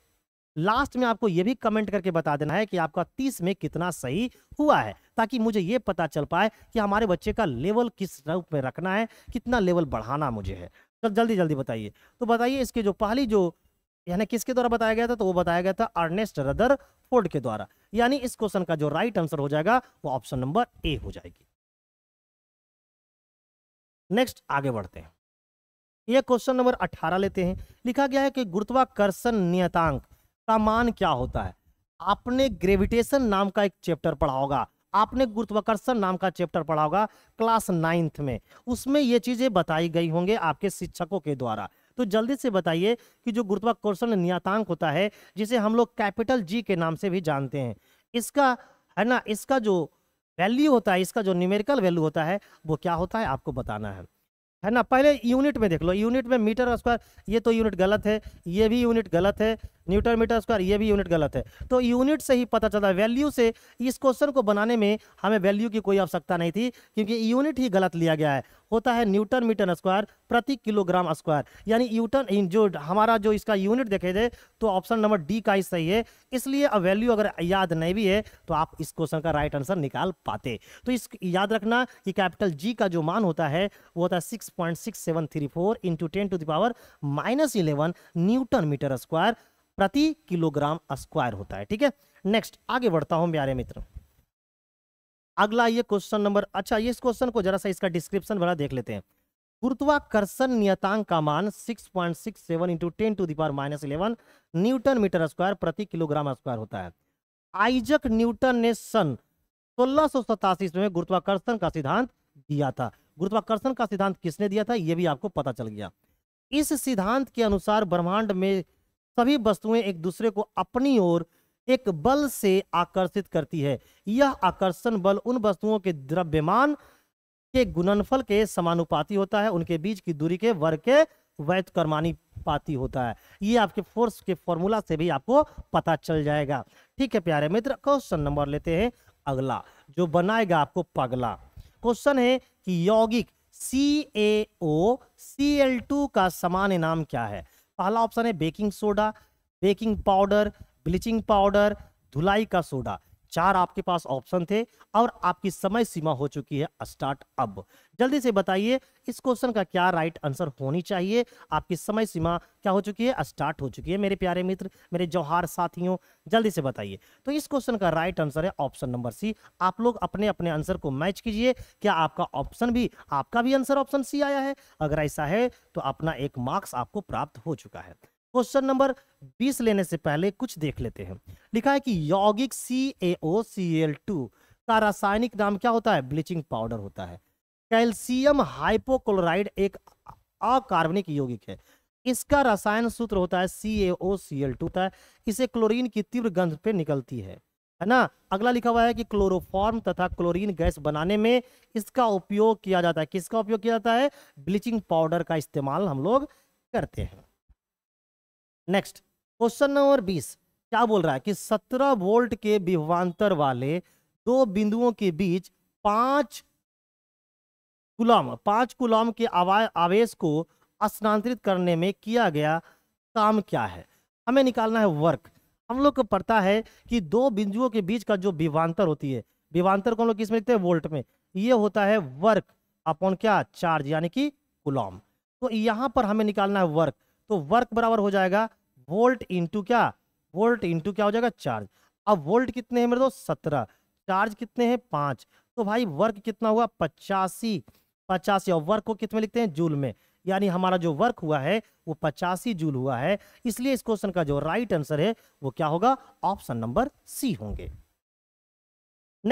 लास्ट में आपको यह भी कमेंट करके बता देना है कि आपका तीस में कितना सही हुआ है ताकि मुझे ये पता चल पाए कि हमारे बच्चे का लेवल किस रूप में रखना है कितना लेवल बढ़ाना मुझे है चल जल्दी जल्दी बताइए तो बताइए इसके जो पहली जो यानी किसके द्वारा बताया गया था तो वो बताया गया था अर्नेस्ट रदर फोर्ड के द्वारा यानी इस क्वेश्चन का जो राइट आंसर हो जाएगा वो ऑप्शन नंबर ए हो जाएगी नेक्स्ट आगे बढ़ते हैं यह क्वेश्चन नंबर 18 लेते हैं लिखा गया है कि गुरुत्वाकर्षण नियतांक का मान क्या होता है आपने ग्रेविटेशन नाम का एक चैप्टर पढ़ा होगा आपने गुरुत्वाकर्षण नाम का चैप्टर पढ़ा होगा क्लास नाइन्थ में उसमें ये चीज़ें बताई गई होंगे आपके शिक्षकों के द्वारा तो जल्दी से बताइए कि जो गुरुत्वाकर्षण नियतांक होता है जिसे हम लोग कैपिटल जी के नाम से भी जानते हैं इसका है ना इसका जो वैल्यू होता है इसका जो न्यूमेरिकल वैल्यू होता है वो क्या होता है आपको बताना है है ना पहले यूनिट में देख लो यूनिट में मीटर स्क्वायर ये तो यूनिट गलत है ये भी यूनिट गलत है न्यूटन मीटर स्क्वायर ये भी यूनिट गलत है तो यूनिट से ही पता चला वैल्यू से इस क्वेश्चन को बनाने में हमें वैल्यू की कोई आवश्यकता नहीं थी क्योंकि यूनिट ही गलत लिया गया है होता है न्यूटन मीटर स्क्वायर प्रति किलोग्राम स्क्वायर यानी यूटन जो हमारा जो इसका यूनिट देखे थे तो ऑप्शन नंबर डी का ही सही है इसलिए अब वैल्यू अगर याद नहीं भी है तो आप इस क्वेश्चन का राइट आंसर निकाल पाते तो इस याद रखना कि कैपिटल जी का जो मान होता है वो होता है six point six seven three four into ten to power minus eleven newton metre square प्रति किलोग्राम स्क्वायर होता है ठीक है नेक्स्ट आगे बढ़ता हूं प्यारे मित्र अगला ये क्वेश्चन नंबर अच्छा ये इस क्वेश्चन को जरा सा इसका डिस्क्रिप्शन बड़ा देख लेते हैं गुरुत्वाकर्षण नियतांक का मान 6.67 point six seven into ten to power minus eleven newton metre square प्रति किलोग्राम स्क्वायर होता है आइजक न्यूटन ने सन सोलह सौ में गुरुत्वाकर्षण का सिद्धांत दिया था गुरुत्वाकर्षण का सिद्धांत किसने दिया था यह भी आपको पता चल गया इस सिद्धांत के अनुसार ब्रह्मांड में सभी वस्तुएं एक दूसरे को अपनी ओर एक बल से आकर्षित करती है यह आकर्षण बल उन वस्तुओं के द्रव्यमान के गुणनफल के समानुपाती होता है उनके बीच की दूरी के वर्ग के वैध कर्मानी पाती होता है ये आपके फोर्स के फॉर्मूला से भी आपको पता चल जाएगा ठीक है प्यारे मित्र क्वेश्चन नंबर लेते हैं अगला जो बनाएगा आपको पगला क्वेश्चन है कि यौगिक सी A O C L two का समान नाम क्या है पहला ऑप्शन है baking soda baking powder bleaching powder धुलाई का सोडा चार आपके पास ऑप्शन थे और आपकी समय सीमा हो चुकी है स्टार्ट अब जल्दी से बताइए इस क्वेश्चन का क्या राइट आंसर होनी चाहिए आपकी समय सीमा क्या हो चुकी है स्टार्ट हो चुकी है मेरे प्यारे मित्र मेरे जौहार साथियों जल्दी से बताइए तो इस क्वेश्चन का राइट आंसर है ऑप्शन नंबर सी आप लोग अपने अपने आंसर को मैच कीजिए क्या आपका ऑप्शन भी आपका भी आंसर ऑप्शन सी आया है अगर ऐसा है तो अपना एक मार्क्स आपको प्राप्त हो चुका है क्वेश्चन नंबर 20 लेने से पहले कुछ देख लेते हैं लिखा है कि यौगिक सी A O C L two का रासायनिक नाम क्या होता है ब्लीचिंग पाउडर होता है कैल्शियम हाइपोक्लोराइड एक अकार्बनिक यौगिक है इसका रासायन सूत्र होता है C A O C L two होता है इसे क्लोरीन की तीव्र गंध पे निकलती है है ना अगला लिखा हुआ है कि क्लोरोफॉर्म तथा क्लोरीन गैस बनाने में इसका उपयोग किया जाता है किसका उपयोग किया जाता है ब्लीचिंग पाउडर का इस्तेमाल हम लोग करते हैं नेक्स्ट क्वेश्चन नंबर बीस क्या बोल रहा है कि सत्रह वोल्ट के विवांतर वाले दो बिंदुओं के बीच पांच कुलम पांच कुलम के आवेश को स्थानांतरित करने में किया गया काम क्या है हमें निकालना है वर्क हम लोग को पता है कि दो बिंदुओं के बीच का जो विवांतर होती है विवांतर को हम लोग किसमें लिखते हैं वोल्ट में ये होता है वर्क अपॉन क्या चार्ज यानी कि कुलॉम तो यहां पर हमें निकालना है वर्क तो वर्क बराबर हो जाएगा वोल्ट इंटू क्या वोल्ट इंटू क्या हो जाएगा चार्ज अब वोल्ट कितने हैं मेरे दोस्त सत्रह चार्ज कितने हैं पाँच तो भाई वर्क कितना हुआ पचासी पचासी और वर्क को कितने लिखते हैं जूल में यानी हमारा जो वर्क हुआ है वो पचासी जूल हुआ है इसलिए इस क्वेश्चन का जो राइट आंसर है वो क्या होगा ऑप्शन नंबर सी होंगे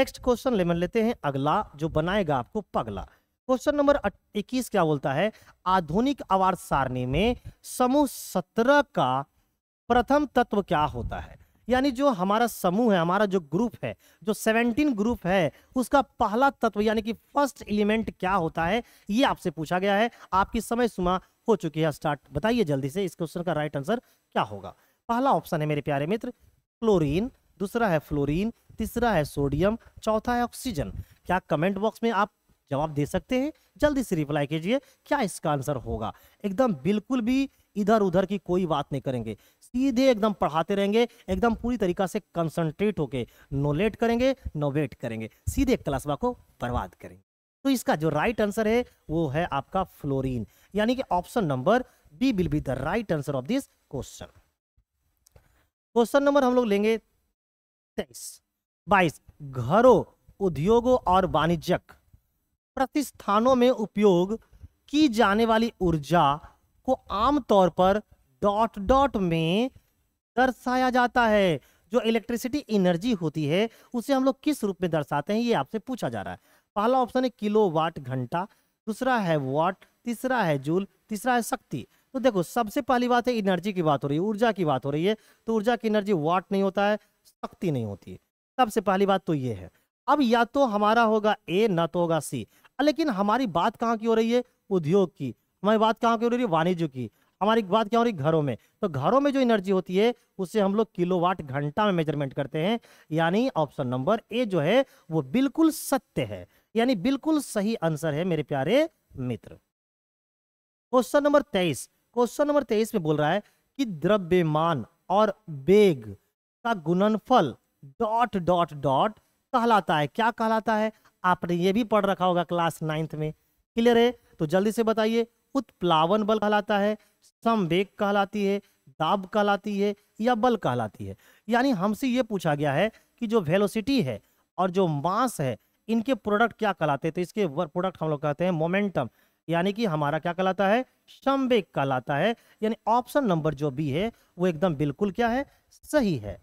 नेक्स्ट क्वेश्चन लेमन लेते हैं अगला जो बनाएगा आपको पगला क्वेश्चन नंबर 21 क्या बोलता है आधुनिक आवार सारणी में समूह सत्रह का प्रथम तत्व क्या होता है यानी जो हमारा समूह है हमारा जो ग्रुप है जो 17 ग्रुप है उसका पहला तत्व यानी कि फर्स्ट एलिमेंट क्या होता है ये आपसे पूछा गया है आपकी समय सुमा हो चुकी है स्टार्ट बताइए जल्दी से इस क्वेश्चन का राइट आंसर क्या होगा पहला ऑप्शन है मेरे प्यारे मित्र क्लोरीन दूसरा है फ्लोरीन तीसरा है सोडियम चौथा है ऑक्सीजन क्या कमेंट बॉक्स में आप जवाब दे सकते हैं जल्दी से रिप्लाई कीजिए क्या इसका आंसर होगा एकदम बिल्कुल भी इधर उधर की कोई बात नहीं करेंगे सीधे एकदम पढ़ाते रहेंगे एकदम पूरी तरीका से कंसंट्रेट होके नो लेट करेंगे नो वेट करेंगे सीधे क्लासवा को बर्बाद करेंगे तो इसका जो राइट आंसर है वो है आपका फ्लोरिन यानी कि option number B will be the right answer of this question question number हम लोग लेंगे तेईस बाईस घरों उद्योगों और वाणिज्यक प्रतिष्ठानों में उपयोग की जाने वाली ऊर्जा को आमतौर पर डॉट डॉट में दर्शाया जाता है जो इलेक्ट्रिसिटी एनर्जी होती है उसे हम लोग किस रूप में दर्शाते हैं ये आपसे पूछा जा रहा है पहला ऑप्शन है किलो वाट घंटा दूसरा है वाट तीसरा है जूल तीसरा है शक्ति तो देखो सबसे पहली बात है एनर्जी की बात हो रही है ऊर्जा की बात हो रही है तो ऊर्जा की एनर्जी वाट नहीं होता है शक्ति नहीं होती सबसे पहली बात तो ये है अब या तो हमारा होगा ए ना तो होगा सी लेकिन हमारी बात कहाँ की हो रही है उद्योग की हमारी बात क्या हो रही है वाणिज्य की हमारी बात क्या हो रही है घरों में तो घरों में जो एनर्जी होती है उसे हम लोग किलोवाट घंटा में मेजरमेंट करते हैं यानी ऑप्शन नंबर ए जो है वो बिल्कुल सत्य है यानी बिल्कुल सही आंसर है मेरे प्यारे मित्र क्वेश्चन नंबर तेईस क्वेश्चन नंबर तेईस में बोल रहा है कि द्रव्यमान और बेग का गुणनफल डॉट डॉट डॉट कहलाता है क्या कहलाता है आपने ये भी पढ़ रखा होगा क्लास नाइन्थ में क्लियर है तो जल्दी से बताइए उत्प्लावन बल कहलाता है संवेग कहलाती है दाब कहलाती है या बल कहलाती है यानी हमसे ये पूछा गया है कि जो वेलोसिटी है और जो मास है इनके प्रोडक्ट क्या कहलाते हैं तो इसके प्रोडक्ट हम लोग कहते हैं मोमेंटम यानी कि हमारा क्या कहलाता है संवेग कहलाता है यानी ऑप्शन नंबर जो बी है वो एकदम बिल्कुल क्या है सही है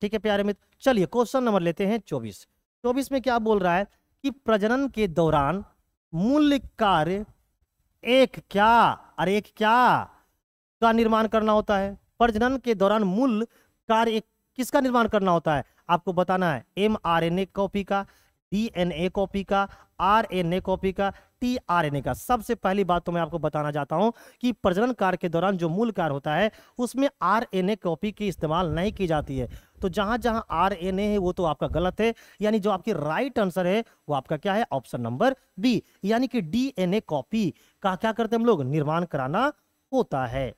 ठीक है प्यारे मित्र चलिए क्वेश्चन नंबर लेते हैं चौबीस चौबीस में क्या बोल रहा है कि प्रजनन के दौरान मूल्य कार्य एक क्या और एक क्या का निर्माण करना होता है प्रजनन के दौरान मूल कार्य किसका निर्माण करना होता है आपको बताना है M R N A copy का डी एन ए कॉपी का आर एन ए कॉपी का टी टीआरएनए का सबसे पहली बात तो मैं आपको बताना चाहता हूं कि प्रजनन कार्य के दौरान जो मूल कार्य होता है उसमें आरएनए कॉपी की इस्तेमाल नहीं की जाती है तो जहां जहां आर एन ए है वो तो आपका गलत है यानी जो आपकी राइट आंसर है वो आपका क्या है ऑप्शन नंबर बी यानी कि डीएनए कॉपी का क्या करते हैं हम लोग निर्माण कराना होता है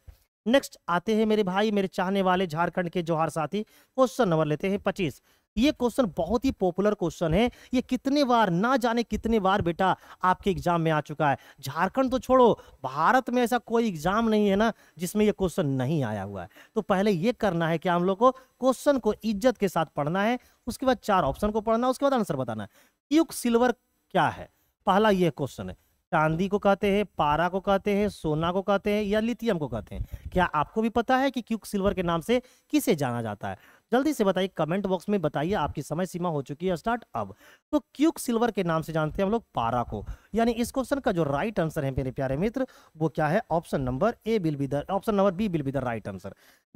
नेक्स्ट आते हैं मेरे भाई मेरे चाहने वाले झारखंड के जोहार साथी क्वेश्चन नंबर लेते हैं पच्चीस ये क्वेश्चन बहुत ही पॉपुलर क्वेश्चन है ये कितने बार ना जाने कितने बार बेटा आपके एग्जाम में आ चुका है झारखंड तो छोड़ो भारत में ऐसा कोई एग्जाम नहीं है ना जिसमें ये क्वेश्चन नहीं आया हुआ है तो पहले ये करना है कि हम लोग को क्वेश्चन को इज्जत के साथ पढ़ना है उसके बाद चार ऑप्शन को पढ़ना है उसके बाद आंसर बताना है क्यूक सिल्वर क्या है पहला ये क्वेश्चन है चांदी को कहते हैं पारा को कहते हैं सोना को कहते हैं या लिथियम को कहते हैं क्या आपको भी पता है कि क्यूक सिल्वर के नाम से किसे जाना जाता है जल्दी से बताइए कमेंट बॉक्स में बताइए आपकी समय सीमा हो चुकी है स्टार्ट अब तो क्यूक सिल्वर के नाम से जानते हैं हम लोग पारा को यानी इस क्वेश्चन का जो राइट आंसर है मेरे प्यारे मित्र वो क्या है option number A will be the option number B will be the right answer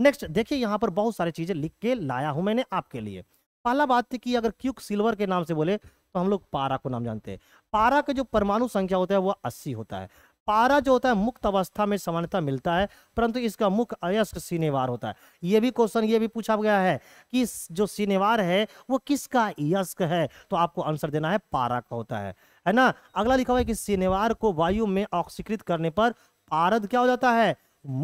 next देखिए यहाँ पर बहुत सारी चीजें लिख के लाया हूं मैंने आपके लिए पहला बात थी कि अगर क्यूक सिल्वर के नाम से बोले तो हम लोग पारा को नाम जानते हैं पारा का जो परमाणु संख्या होता है वो अस्सी होता है पारा जो होता है मुक्त अवस्था में सामान्यता मिलता है परंतु इसका मुख अयस्क सिनेवार होता है ये भी क्वेश्चन ये भी पूछा गया है कि जो सिनेवार है वो किसका यस्क है तो आपको आंसर देना है पारा का होता है है ना अगला लिखा हुआ है कि सिनेवार को वायु में ऑक्सीकृत करने पर पारद क्या हो जाता है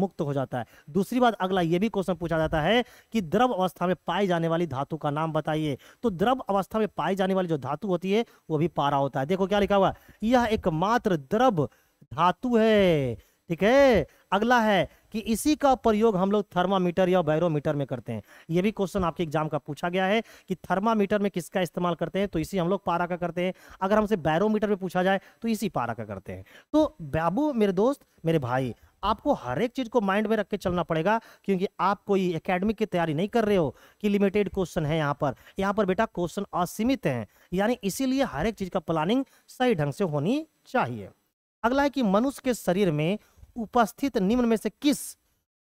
मुक्त हो जाता है दूसरी बात अगला यह भी क्वेश्चन पूछा जाता है कि द्रव अवस्था में पाई जाने वाली धातु का नाम बताइए तो द्रव अवस्था में पाई जाने वाली जो धातु होती है वो भी पारा होता है देखो क्या लिखा हुआ यह एकमात्र द्रव धातु है ठीक है अगला है कि इसी का प्रयोग हम लोग थर्मामीटर या बैरोमीटर में करते हैं यह भी क्वेश्चन आपके एग्जाम का पूछा गया है कि थर्मामीटर में किसका इस्तेमाल करते हैं तो इसी हम लोग पारा का करते हैं अगर हमसे बैरोमीटर में पूछा जाए तो इसी पारा का करते हैं तो बाबू मेरे दोस्त मेरे भाई आपको हर एक चीज को माइंड में रख के चलना पड़ेगा क्योंकि आप कोई एकेडमिक की तैयारी नहीं कर रहे हो कि लिमिटेड क्वेश्चन है यहाँ पर यहाँ पर बेटा क्वेश्चन असीमित हैं यानी इसीलिए हर एक चीज का प्लानिंग सही ढंग से होनी चाहिए अगला है कि मनुष्य के शरीर में उपस्थित निम्न में से किस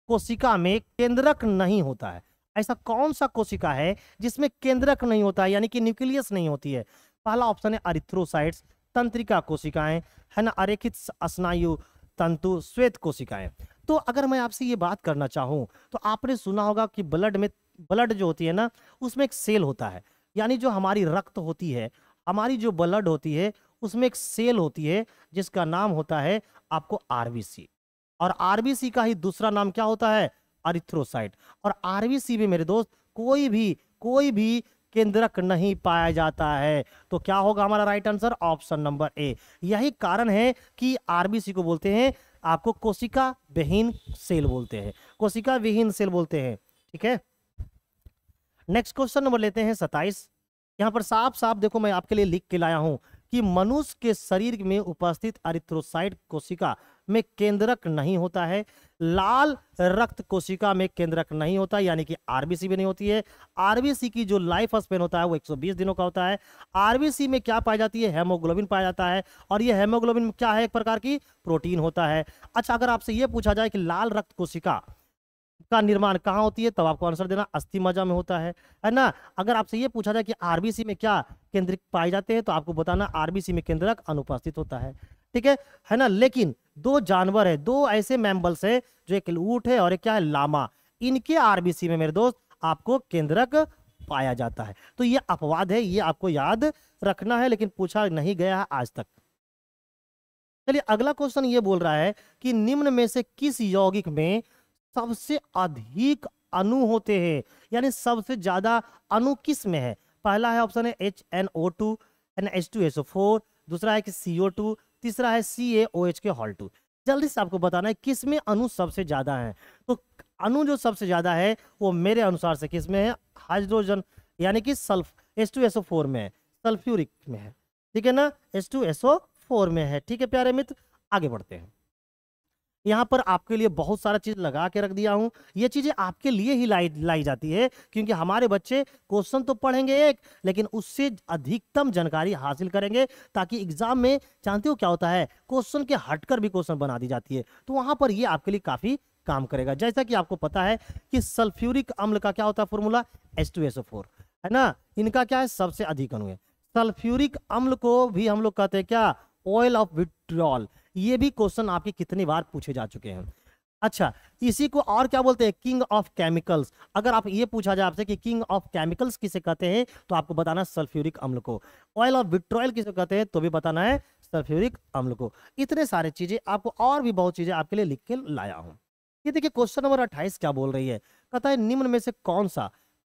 कोशिका में केंद्रक नहीं होता है ऐसा कौन सा कोशिका है जिसमें केंद्रक नहीं होता है यानी कि न्यूक्लियस नहीं होती है पहला ऑप्शन है अरिथ्रोसाइट्स तंत्रिका कोशिकाएं है ना अरेखित स्नायु तंतु श्वेत कोशिकाएं तो अगर मैं आपसे ये बात करना चाहूँ तो आपने सुना होगा कि ब्लड में ब्लड जो होती है ना उसमें एक सेल होता है यानी जो हमारी रक्त होती है हमारी जो ब्लड होती है उसमें एक सेल होती है जिसका नाम होता है आपको आरबीसी और आरबीसी का ही दूसरा नाम क्या होता है अरिथ्रोसाइट और आरबीसी में मेरे दोस्त कोई भी कोई भी केंद्रक नहीं पाया जाता है तो क्या होगा हमारा right answer option number A यही कारण है कि आरबीसी को बोलते हैं आपको कोशिका विहीन सेल बोलते हैं कोशिका विहीन सेल बोलते हैं ठीक है नेक्स्ट क्वेश्चन नंबर लेते हैं सताइस यहां पर साफ साफ देखो मैं आपके लिए लिख के लाया हूं कि मनुष्य के शरीर में उपस्थित अरिथ्रोसाइट कोशिका में केंद्रक नहीं होता है लाल रक्त कोशिका में केंद्रक नहीं होता यानी कि आरबीसी भी नहीं होती है आरबीसी की जो लाइफ स्पेन होता है वो 120 दिनों का होता है आरबीसी में क्या पाई जाती है हेमोग्लोबिन पाया जाता है और ये हेमोग्लोबिन क्या है एक प्रकार की प्रोटीन होता है अच्छा अगर आपसे ये पूछा जाए कि लाल रक्त कोशिका का निर्माण कहाँ होती है तब आपको आंसर देना अस्थि मजा में होता है है ना अगर आपसे ये पूछा जाए कि आरबीसी में क्या केंद्रिक पाए जाते हैं तो आपको बताना आरबीसी में केंद्रक अनुपस्थित होता है ठीक है है ना लेकिन दो जानवर है दो ऐसे मैम्बल्स है जो एक ऊट है और एक क्या है लामा इनके आरबीसी में मेरे दोस्त आपको केंद्रक पाया जाता है तो ये अपवाद है ये आपको याद रखना है लेकिन पूछा नहीं गया है आज तक चलिए अगला क्वेश्चन ये बोल रहा है कि निम्न में से किस यौगिक में सबसे अधिक अणु होते हैं यानी सबसे ज्यादा अणु किस में है पहला है ऑप्शन है H N O two N H two S O four दूसरा है कि सी ओ टू तीसरा है सी ए ओ एच के हॉल टू जल्दी से आपको बताना है किस में अणु सबसे ज्यादा है तो अणु जो सबसे ज्यादा है वो मेरे अनुसार से किस में है हाइड्रोजन यानी कि सल्फ H two S O four में है सल्फ्यूरिक में है ठीक है ना H two S O four में है ठीक है प्यारे मित्र आगे बढ़ते हैं यहाँ पर आपके लिए बहुत सारा चीज़ लगा के रख दिया हूँ ये चीज़ें आपके लिए ही लाई लाई जाती है क्योंकि हमारे बच्चे क्वेश्चन तो पढ़ेंगे एक लेकिन उससे अधिकतम जानकारी हासिल करेंगे ताकि एग्जाम में जानते हो क्या होता है क्वेश्चन के हटकर भी क्वेश्चन बना दी जाती है तो वहाँ पर ये आपके लिए काफ़ी काम करेगा जैसा कि आपको पता है कि सल्फ्यूरिक अम्ल का क्या होता है फॉर्मूला फोर है ना इनका क्या है सबसे अधिक अनु सल्फ्यूरिक अम्ल को भी हम लोग कहते हैं क्या ऑयल ऑफ विट्रॉल ये भी क्वेश्चन आपके कितनी बार पूछे जा चुके हैं अच्छा इसी को और क्या बोलते हैं किंग ऑफ केमिकल्स अगर आप ये पूछा जाए आपसे कि किंग ऑफ केमिकल्स किसे कहते हैं तो आपको बताना सल्फ्यूरिक अम्ल को ऑयल ऑफ विट्रॉयल किसे कहते हैं तो भी बताना है सल्फ्यूरिक अम्ल को इतने सारे चीजें आपको और भी बहुत चीजें आपके लिए लिख के लाया हूँ ये देखिए क्वेश्चन नंबर अट्ठाईस क्या बोल रही है कहता है निम्न में से कौन सा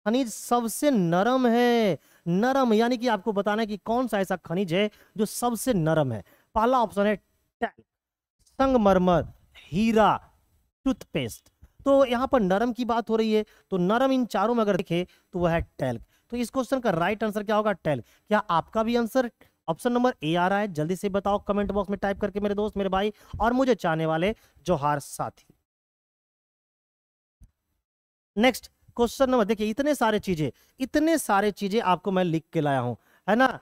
खनिज सबसे नरम है नरम यानी कि आपको बताना है कि कौन सा ऐसा खनिज है जो सबसे नरम है पहला ऑप्शन है संगमरमर हीरा टूथपेस्ट तो यहाँ पर नरम की बात हो रही है तो नरम इन चारों में अगर देखे तो वह है टैल्क तो इस क्वेश्चन का राइट आंसर क्या होगा टैल्क क्या आपका भी आंसर ऑप्शन नंबर ए आ रहा है जल्दी से बताओ कमेंट बॉक्स में टाइप करके मेरे दोस्त मेरे भाई और मुझे चाहने वाले जोहार साथी नेक्स्ट क्वेश्चन नंबर देखिए इतने सारे चीजें इतने सारे चीजें आपको मैं लिख के लाया हूं है ना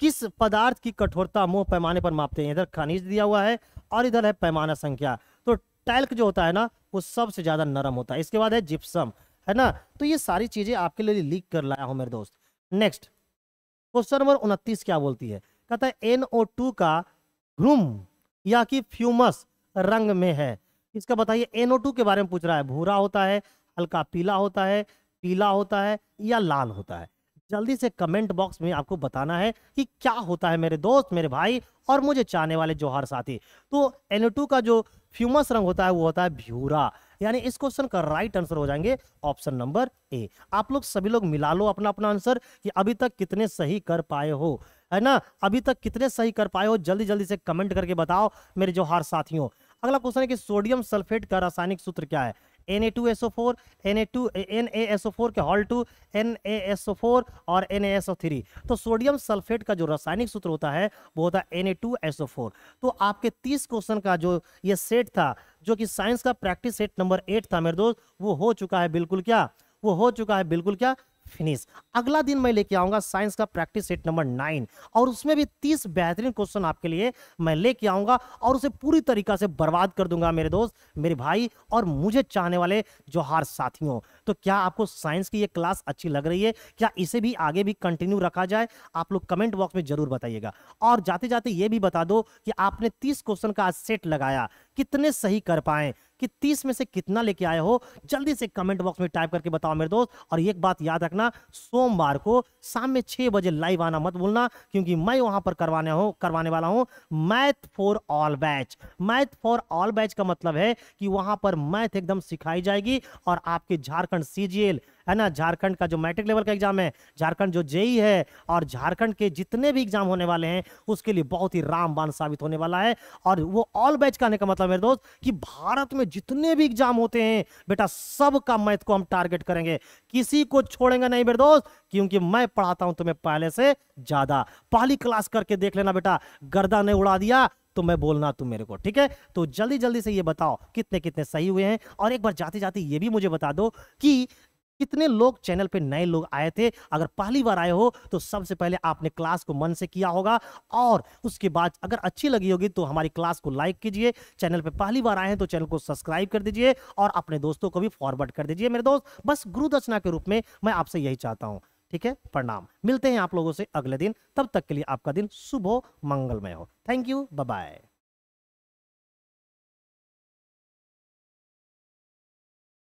किस पदार्थ की कठोरता मोह पैमाने पर मापते हैं इधर खनिज दिया हुआ है और इधर है पैमाना संख्या तो टैल्क जो होता है ना वो सबसे ज़्यादा नरम होता है इसके बाद है जिप्सम है ना तो ये सारी चीज़ें आपके लिए लीक कर लाया हूं मेरे दोस्त नेक्स्ट क्वेश्चन नंबर उनतीस क्या बोलती है कहता है एन का घ्रुम या कि फ्यूमस रंग में है इसका बताइए एन के बारे में पूछ रहा है भूरा होता है हल्का पीला होता है पीला होता है या लाल होता है जल्दी से कमेंट बॉक्स में आपको बताना है कि क्या होता है मेरे दोस्त मेरे भाई और मुझे चाहने वाले जोहार साथी तो एन का जो फ्यूमस रंग होता है वो होता है भ्यूरा यानी इस क्वेश्चन का राइट आंसर हो जाएंगे ऑप्शन नंबर ए आप लोग सभी लोग मिला लो अपना अपना आंसर कि अभी तक कितने सही कर पाए हो है ना अभी तक कितने सही कर पाए हो जल्दी जल्दी से कमेंट करके बताओ मेरे जोहार साथियों अगला क्वेश्चन है कि सोडियम सल्फेट का रासायनिक सूत्र क्या है N A two S O four N A two N A S O four के whole two N A S O four और N A S O three तो सोडियम सल्फेट का जो रासायनिक सूत्र होता है वो होता है N A two S O four तो आपके तीस क्वेश्चन का जो ये सेट था जो कि साइंस का प्रैक्टिस सेट नंबर एट था मेरे दोस्त वो हो चुका है बिल्कुल क्या वो हो चुका है बिल्कुल क्या फिनिश अगला दिन मैं लेके आऊँगा साइंस का प्रैक्टिस सेट नंबर नाइन और उसमें भी तीस बेहतरीन क्वेश्चन आपके लिए मैं लेके आऊँगा और उसे पूरी तरीका से बर्बाद कर दूंगा मेरे दोस्त मेरे भाई और मुझे चाहने वाले हार साथियों तो क्या आपको साइंस की ये क्लास अच्छी लग रही है क्या इसे भी आगे भी कंटिन्यू रखा जाए आप लोग कमेंट बॉक्स में जरूर बताइएगा और जाते जाते ये भी बता दो कि आपने तीस क्वेश्चन का आज सेट लगाया कितने सही कर पाए कि तीस में से कितना लेके आए हो जल्दी से कमेंट बॉक्स में टाइप करके बताओ मेरे दोस्त और एक बात याद रखना सोमवार को शाम में छह बजे लाइव आना मत भूलना क्योंकि मैं वहां पर करवाने हूँ करवाने वाला हूँ math for all batch math for all batch का मतलब है कि वहां पर मैथ एकदम सिखाई जाएगी और आपके झारखंड सीजीएल है ना झारखंड का जो मैट्रिक लेवल का एग्जाम है झारखंड जो जेई है और झारखंड के जितने भी एग्जाम होने वाले हैं उसके लिए बहुत ही रामबान साबित होने वाला है और वो ऑल बैच का का मतलब मेरे दोस्त कि भारत में जितने भी एग्जाम होते हैं बेटा सबका मैथ को हम टारगेट करेंगे किसी को छोड़ेंगे नहीं मेरे दोस्त क्योंकि मैं पढ़ाता हूं तुम्हें पहले से ज्यादा पहली क्लास करके देख लेना बेटा गर्दा ने उड़ा दिया तो मैं बोलना तुम मेरे को ठीक है तो जल्दी जल्दी से ये बताओ कितने कितने सही हुए हैं और एक बार जाते जाते ये भी मुझे बता दो कि कितने लोग चैनल पे नए लोग आए थे अगर पहली बार आए हो तो सबसे पहले आपने क्लास को मन से किया होगा और उसके बाद अगर अच्छी लगी होगी तो हमारी क्लास को लाइक कीजिए चैनल पे पहली बार आए हैं तो चैनल को सब्सक्राइब कर दीजिए और अपने दोस्तों को भी फॉरवर्ड कर दीजिए मेरे दोस्त बस गुरु दक्षिणा के रूप में मैं आपसे यही चाहता हूँ ठीक है प्रणाम मिलते हैं आप लोगों से अगले दिन तब तक के लिए आपका दिन शुभ हो मंगलमय हो थैंक यू बाय